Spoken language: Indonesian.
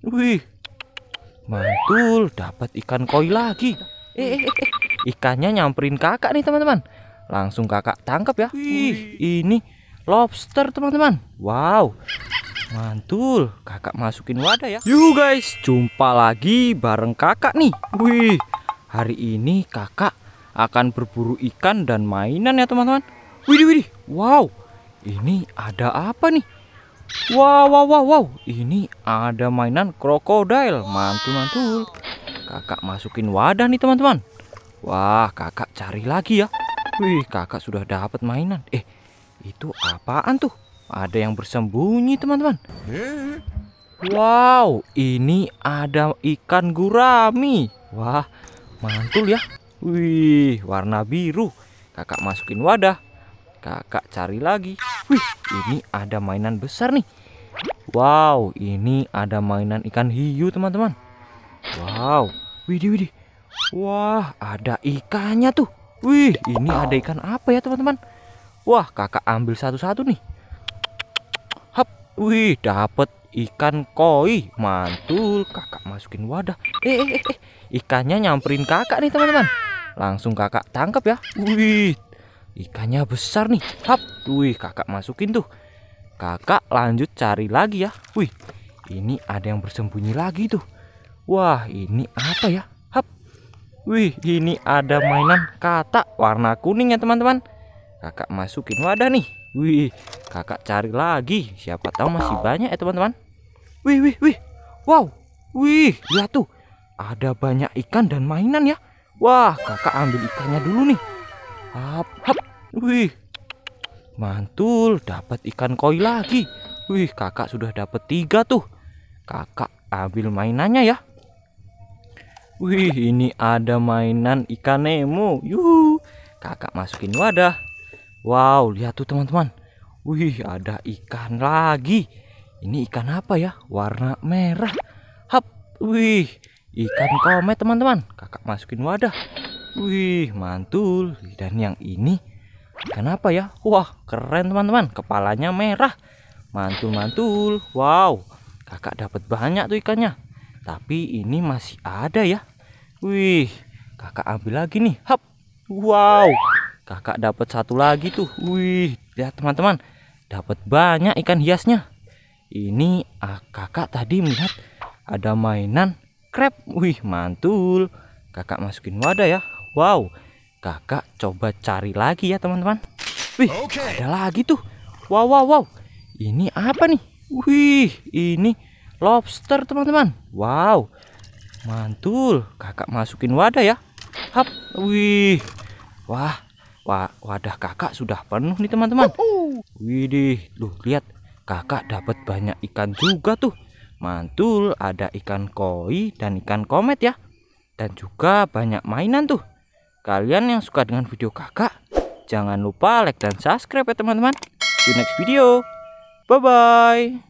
Wih, mantul, dapat ikan koi lagi. Eh, eh, eh, eh, ikannya nyamperin kakak nih teman-teman. Langsung kakak tangkap ya. Wih, ini lobster teman-teman. Wow, mantul. Kakak masukin wadah ya. You guys, jumpa lagi bareng kakak nih. Wih, hari ini kakak akan berburu ikan dan mainan ya teman-teman. Wih, wih, wow. Ini ada apa nih? Wow, wow, wow, wow. Ini ada mainan krokodil. Mantul, mantul. Kakak masukin wadah nih, teman-teman. Wah, kakak cari lagi ya. Wih, kakak sudah dapat mainan. Eh, itu apaan tuh? Ada yang bersembunyi, teman-teman. Wow, ini ada ikan gurami. Wah, mantul ya. Wih, warna biru. Kakak masukin wadah. Kakak cari lagi. Wih, ini ada mainan besar nih. Wow, ini ada mainan ikan hiu, teman-teman. Wow, widih widih. Wah, ada ikannya tuh. Wih, ini ada ikan apa ya, teman-teman? Wah, kakak ambil satu-satu nih. Hap, wih, dapet ikan koi. Mantul, kakak masukin wadah. Eh, eh, eh, eh. ikannya nyamperin kakak nih, teman-teman. Langsung kakak tangkap ya. Wih, ikannya besar nih. Hap, Wih, kakak masukin tuh. Kakak lanjut cari lagi ya. Wih, ini ada yang bersembunyi lagi tuh. Wah, ini apa ya? Hap. Wih, ini ada mainan kata warna kuning ya, teman-teman. Kakak masukin wadah nih. Wih, kakak cari lagi. Siapa tahu masih banyak ya, teman-teman. Wih, wih, wih. Wow. Wih, lihat tuh. Ada banyak ikan dan mainan ya. Wah, kakak ambil ikannya dulu nih. Hap, hap. Wih, Mantul, dapat ikan koi lagi. Wih, kakak sudah dapat tiga tuh. Kakak ambil mainannya ya. Wih, ini ada mainan ikan Nemo. Yuhu, kakak masukin wadah. Wow, lihat tuh teman-teman. Wih, ada ikan lagi. Ini ikan apa ya? Warna merah. Hap, wih, ikan komet teman-teman. Kakak masukin wadah. Wih, mantul. Dan yang ini Kenapa ya? Wah, keren teman-teman. Kepalanya merah. Mantul-mantul. Wow, kakak dapat banyak tuh ikannya. Tapi ini masih ada ya. Wih, kakak ambil lagi nih. Hap. Wow, kakak dapat satu lagi tuh. Wih, lihat ya, teman-teman. Dapat banyak ikan hiasnya. Ini ah, kakak tadi melihat ada mainan crab. Wih, mantul. Kakak masukin wadah ya. Wow, kakak coba cari lagi ya teman-teman wih okay. ada lagi tuh wow wow wow ini apa nih wih ini lobster teman-teman wow mantul kakak masukin wadah ya hap wih wah Wah, wadah kakak sudah penuh nih teman-teman. Widih, loh lihat kakak dapat banyak ikan juga tuh. Mantul, ada ikan koi dan ikan komet ya. Dan juga banyak mainan tuh. Kalian yang suka dengan video kakak, jangan lupa like dan subscribe ya teman-teman. See you next video. Bye-bye.